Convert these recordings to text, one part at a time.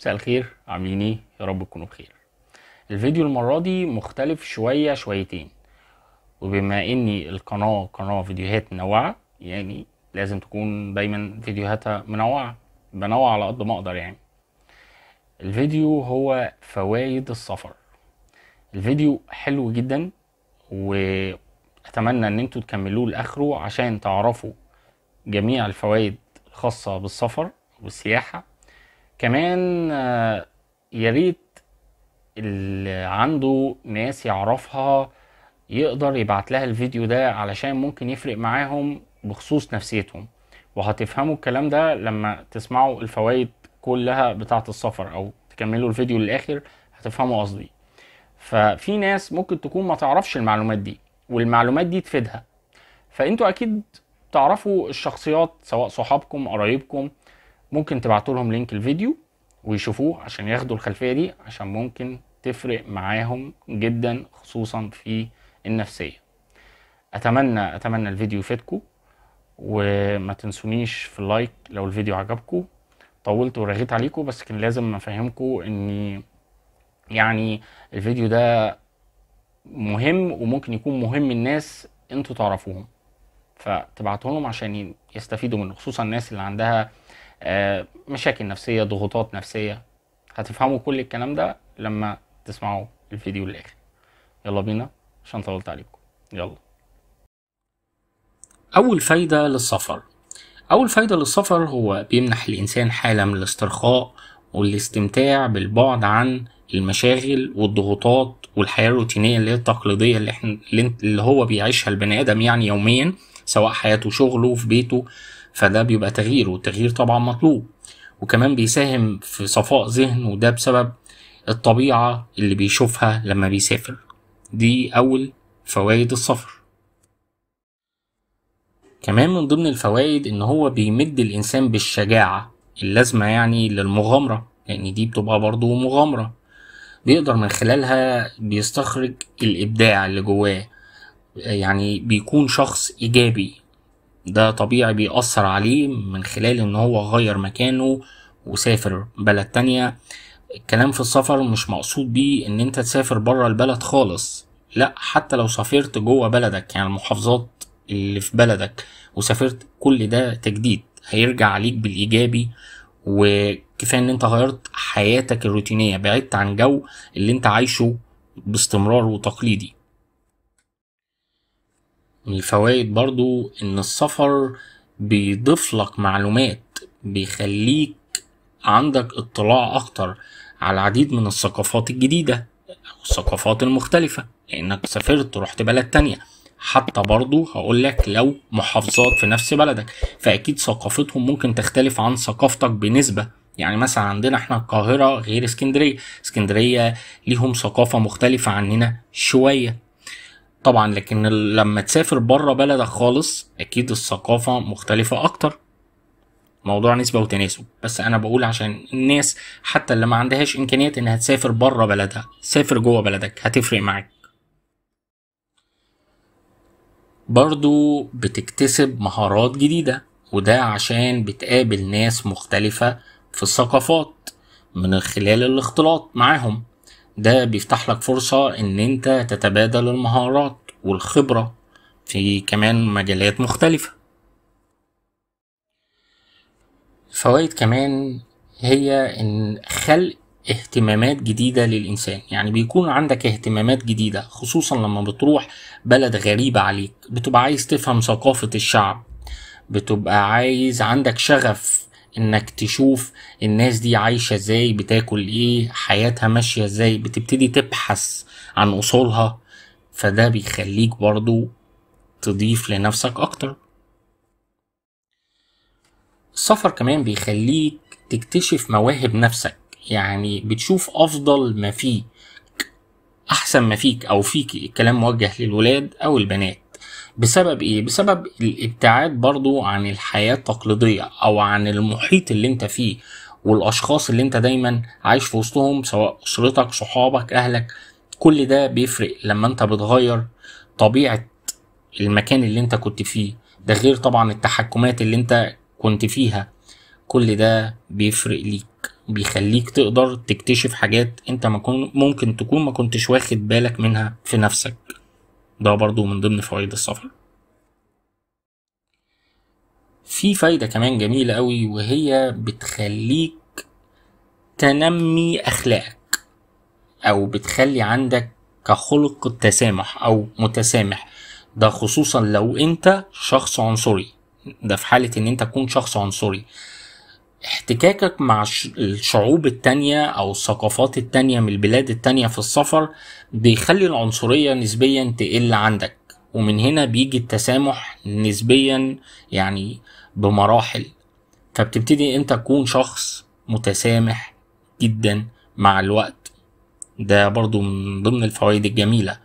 مساء الخير عاملين ايه يا رب تكونوا بخير الفيديو المره دي مختلف شويه شويتين وبما اني القناه قناه فيديوهات منوعه يعني لازم تكون دايما فيديوهاتها منوعه بنوع على قد ما اقدر يعني الفيديو هو فوائد السفر الفيديو حلو جدا واتمنى ان انتوا تكملوه لاخره عشان تعرفوا جميع الفوائد الخاصه بالسفر والسياحه كمان آه، يا ريت اللي عنده ناس يعرفها يقدر يبعت لها الفيديو ده علشان ممكن يفرق معاهم بخصوص نفسيتهم وهتفهموا الكلام ده لما تسمعوا الفوائد كلها بتاعت السفر او تكملوا الفيديو للاخر هتفهموا قصدي ففي ناس ممكن تكون ما تعرفش المعلومات دي والمعلومات دي تفيدها فانتوا اكيد تعرفوا الشخصيات سواء صحابكم قرايبكم ممكن تبعتوا لهم لينك الفيديو ويشوفوه عشان ياخدوا الخلفيه دي عشان ممكن تفرق معاهم جدا خصوصا في النفسيه اتمنى اتمنى الفيديو يفيدكم وما تنسونيش في اللايك لو الفيديو عجبكم طولت ورغيت عليكم بس كان لازم افهمكم ان يعني الفيديو ده مهم وممكن يكون مهم الناس انتوا تعرفوهم فتبعتهم عشان يستفيدوا منه خصوصا الناس اللي عندها آه، مشاكل نفسيه ضغوطات نفسيه هتفهموا كل الكلام ده لما تسمعوا الفيديو للاخر يلا بينا عشان طولت عليكم يلا اول فايده للسفر اول فايده للسفر هو بيمنح الانسان حاله من الاسترخاء والاستمتاع بالبعد عن المشاغل والضغوطات والحياه الروتينيه اللي هي التقليديه اللي احنا اللي هو بيعيشها البني ادم يعني يوميا سواء حياته شغله في بيته فده بيبقى تغيير والتغيير طبعا مطلوب وكمان بيساهم في صفاء ذهن وده بسبب الطبيعة اللي بيشوفها لما بيسافر دي أول فوائد السفر كمان من ضمن الفوائد إن هو بيمد الإنسان بالشجاعة اللازمة يعني للمغامرة لأن يعني دي بتبقى برضه مغامرة بيقدر من خلالها بيستخرج الإبداع اللي جواه يعني بيكون شخص إيجابي ده طبيعي بيأثر عليه من خلال ان هو غير مكانه وسافر بلد تانية الكلام في السفر مش مقصود بيه ان انت تسافر بره البلد خالص لا حتى لو سافرت جوه بلدك يعني المحافظات اللي في بلدك وسافرت كل ده تجديد هيرجع عليك بالايجابي وكفايه ان انت غيرت حياتك الروتينيه بعدت عن جو اللي انت عايشه باستمرار وتقليدي من الفوائد برضو ان السفر بيضيف لك معلومات بيخليك عندك اطلاع اكتر على العديد من الثقافات الجديدة او الثقافات المختلفة لانك سافرت ورحت بلد تانية حتى برضو هقول لك لو محافظات في نفس بلدك فاكيد ثقافتهم ممكن تختلف عن ثقافتك بنسبه يعني مثلا عندنا احنا القاهره غير اسكندريه اسكندريه ليهم ثقافه مختلفه عننا شويه طبعا لكن لما تسافر بره بلدك خالص اكيد الثقافة مختلفة اكتر موضوع نسبة وتناسب بس انا بقول عشان الناس حتى اللي ما عندهاش امكانيات انها تسافر بره بلدها سافر جوه بلدك هتفرق معاك برضو بتكتسب مهارات جديدة وده عشان بتقابل ناس مختلفة في الثقافات من خلال الاختلاط معاهم ده بيفتح لك فرصة ان انت تتبادل المهارات والخبرة في كمان مجالات مختلفة فوائد كمان هي ان خلق اهتمامات جديدة للإنسان يعني بيكون عندك اهتمامات جديدة خصوصا لما بتروح بلد غريبة عليك بتبقى عايز تفهم ثقافة الشعب بتبقى عايز عندك شغف انك تشوف الناس دي عايشة ازاي بتاكل ايه حياتها ماشية ازاي بتبتدي تبحث عن اصولها فده بيخليك برضو تضيف لنفسك اكتر السفر كمان بيخليك تكتشف مواهب نفسك يعني بتشوف افضل ما فيك احسن ما فيك او فيك الكلام موجه للولاد او البنات بسبب ايه بسبب الابتعاد برضو عن الحياة التقليدية او عن المحيط اللي انت فيه والاشخاص اللي انت دايما عايش في وسطهم سواء اسرتك صحابك اهلك كل ده بيفرق لما انت بتغير طبيعة المكان اللي انت كنت فيه ده غير طبعا التحكمات اللي انت كنت فيها كل ده بيفرق ليك بيخليك تقدر تكتشف حاجات انت ممكن تكون ما كنتش واخد بالك منها في نفسك ده برضو من ضمن فوائد السفر في فايدة كمان جميلة قوي وهي بتخليك تنمي أخلاقك أو بتخلي عندك كخلق التسامح أو متسامح ده خصوصا لو أنت شخص عنصري ده في حالة إن أنت تكون شخص عنصري احتكاكك مع الشعوب التانية أو الثقافات التانية من البلاد التانية في السفر بيخلي العنصرية نسبيا تقل عندك ومن هنا بيجي التسامح نسبيا يعني بمراحل فبتبتدي انت تكون شخص متسامح جدا مع الوقت ده برضو من ضمن الفوائد الجميلة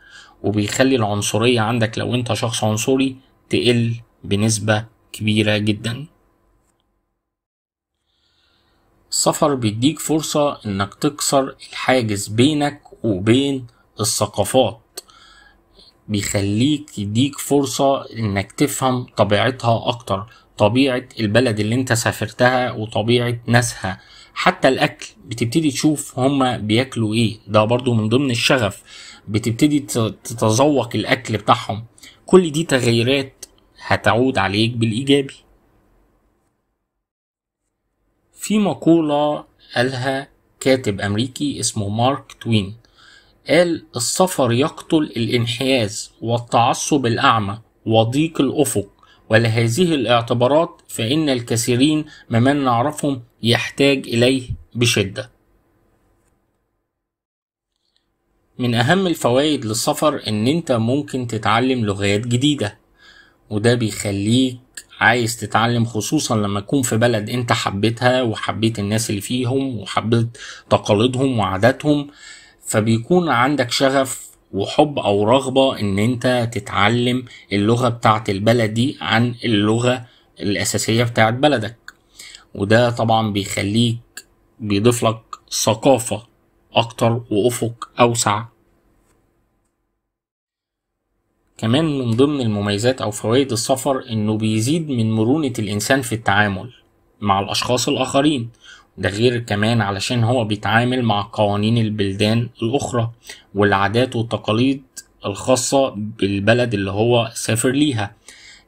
وبيخلي العنصرية عندك لو انت شخص عنصري تقل بنسبة كبيرة جداً السفر بيديك فرصة انك تكسر الحاجز بينك وبين الثقافات بيخليك يديك فرصة انك تفهم طبيعتها اكتر طبيعة البلد اللي انت سافرتها وطبيعة ناسها حتى الاكل بتبتدي تشوف هما بياكلوا ايه ده برضو من ضمن الشغف بتبتدي تتذوق الاكل بتاعهم كل دي تغيرات هتعود عليك بالايجابي في مقولة قالها كاتب أمريكي اسمه مارك توين قال السفر يقتل الانحياز والتعصب الأعمى وضيق الأفق ولهذه الاعتبارات فإن الكثيرين ممن نعرفهم يحتاج إليه بشدة من أهم الفوائد للسفر إن أنت ممكن تتعلم لغات جديدة وده بيخليك عايز تتعلم خصوصا لما تكون في بلد انت حبيتها وحبيت الناس اللي فيهم وحبيت تقاليدهم وعاداتهم فبيكون عندك شغف وحب او رغبة ان انت تتعلم اللغة بتاعة البلد دي عن اللغة الاساسية بتاعة بلدك وده طبعا بيخليك بيضيف لك ثقافة اكتر وافق اوسع كمان من ضمن المميزات أو فوائد السفر إنه بيزيد من مرونة الإنسان في التعامل مع الأشخاص الآخرين ده غير كمان علشان هو بيتعامل مع قوانين البلدان الأخرى والعادات والتقاليد الخاصة بالبلد اللي هو سافر ليها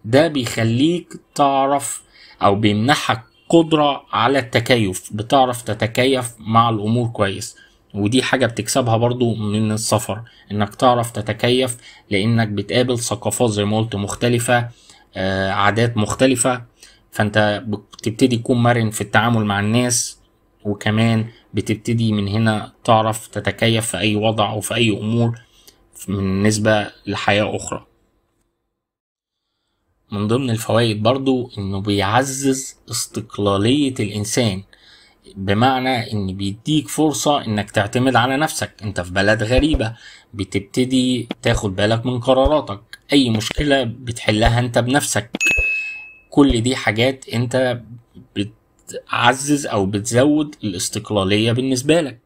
ده بيخليك تعرف أو بيمنحك قدرة على التكيف بتعرف تتكيف مع الأمور كويس ودي حاجة بتكسبها برضو من السفر انك تعرف تتكيف لانك بتقابل ثقافات زي ما قلت مختلفة آه، عادات مختلفة فانت بتبتدي تكون مرن في التعامل مع الناس وكمان بتبتدي من هنا تعرف تتكيف في اي وضع او في اي امور بالنسبة لحياة اخرى من ضمن الفوائد برضو انه بيعزز استقلالية الانسان بمعنى ان بيديك فرصة انك تعتمد على نفسك انت في بلد غريبة بتبتدي تاخد بالك من قراراتك اي مشكلة بتحلها انت بنفسك كل دي حاجات انت بتعزز او بتزود الاستقلالية بالنسبة لك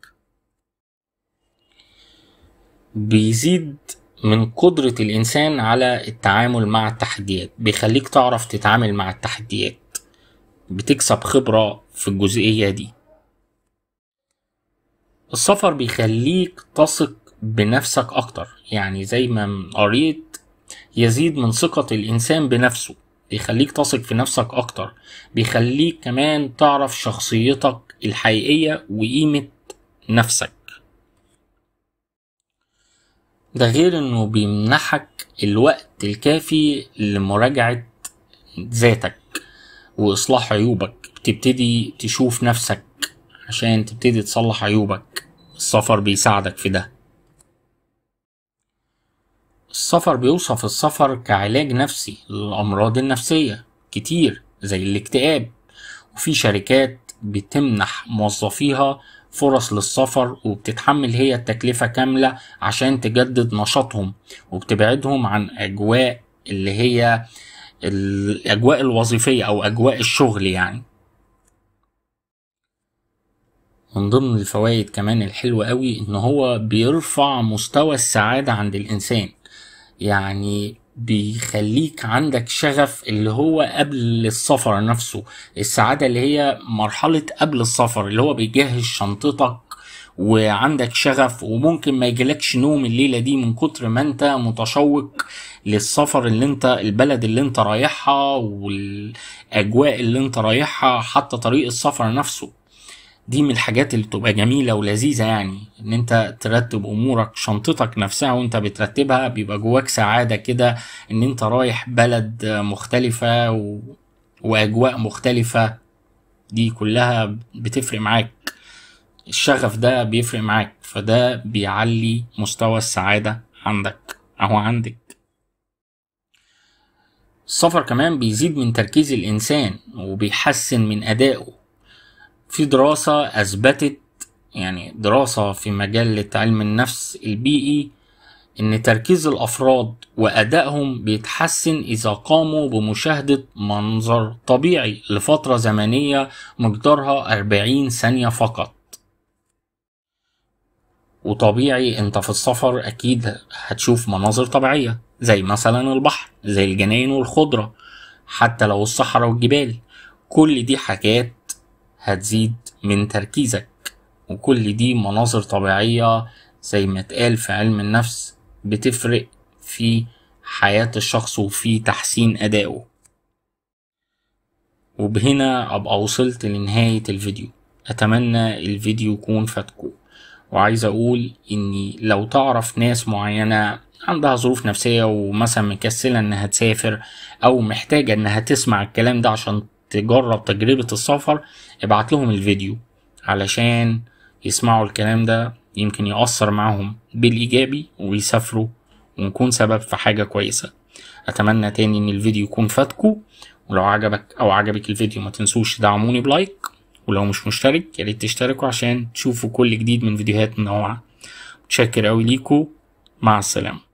بيزيد من قدرة الإنسان على التعامل مع التحديات بيخليك تعرف تتعامل مع التحديات بتكسب خبرة في الجزئية دي السفر بيخليك تثق بنفسك أكتر يعني زي ما قريت يزيد من ثقة الإنسان بنفسه بيخليك تثق في نفسك أكتر بيخليك كمان تعرف شخصيتك الحقيقية وقيمة نفسك ده غير انه بيمنحك الوقت الكافي لمراجعة ذاتك واصلاح عيوبك بتبتدي تشوف نفسك عشان تبتدي تصلح عيوبك السفر بيساعدك في ده السفر بيوصف السفر كعلاج نفسي للأمراض النفسية كتير زي الاكتئاب وفي شركات بتمنح موظفيها فرص للسفر وبتتحمل هي التكلفة كاملة عشان تجدد نشاطهم وبتبعدهم عن أجواء اللي هي آه الاجواء الوظيفيه او اجواء الشغل يعني من ضمن الفوائد كمان الحلوة قوي ان هو بيرفع مستوى السعادة عند الانسان يعني بيخليك عندك شغف اللي هو قبل السفر نفسه السعادة اللي هي مرحلة قبل السفر اللي هو بيجهز شنطتك وعندك شغف وممكن ما يجيلكش نوم الليله دي من كتر ما انت متشوق للسفر اللي انت البلد اللي انت رايحها والاجواء اللي انت رايحها حتى طريق السفر نفسه دي من الحاجات اللي بتبقى جميلة ولذيذة يعني ان انت ترتب امورك شنطتك نفسها وانت بترتبها بيبقى جواك سعادة كده ان انت رايح بلد مختلفة و... واجواء مختلفة دي كلها بتفرق معاك الشغف ده بيفرق معاك فده بيعلي مستوى السعادة عندك أو عندك السفر كمان بيزيد من تركيز الإنسان وبيحسن من أدائه في دراسة أثبتت يعني دراسة في مجلة علم النفس البيئي إن تركيز الأفراد وأدائهم بيتحسن إذا قاموا بمشاهدة منظر طبيعي لفترة زمنية مقدارها 40 ثانية فقط وطبيعي انت في السفر اكيد هتشوف مناظر طبيعية زي مثلا البحر زي الجناين والخضرة حتى لو الصحراء والجبال كل دي حاجات هتزيد من تركيزك وكل دي مناظر طبيعية زي ما اتقال في علم النفس بتفرق في حياة الشخص وفي تحسين أدائه وبهنا أبقى وصلت لنهاية الفيديو أتمنى الفيديو يكون فاتكم وعايز أقول إني لو تعرف ناس معينة عندها ظروف نفسية ومثلا مكسلة إنها تسافر أو محتاجة إنها تسمع الكلام ده عشان تجرب تجربة السفر ابعت لهم الفيديو علشان يسمعوا الكلام ده يمكن يأثر معهم بالإيجابي ويسافروا ونكون سبب في حاجة كويسة أتمنى تاني إن الفيديو يكون فاتكو ولو عجبك أو عجبك الفيديو ما تنسوش تدعموني بلايك ولو مش مشترك ياريت تشتركوا عشان تشوفوا كل جديد من فيديوهات منوعة متشكر أوي ليكوا مع السلامة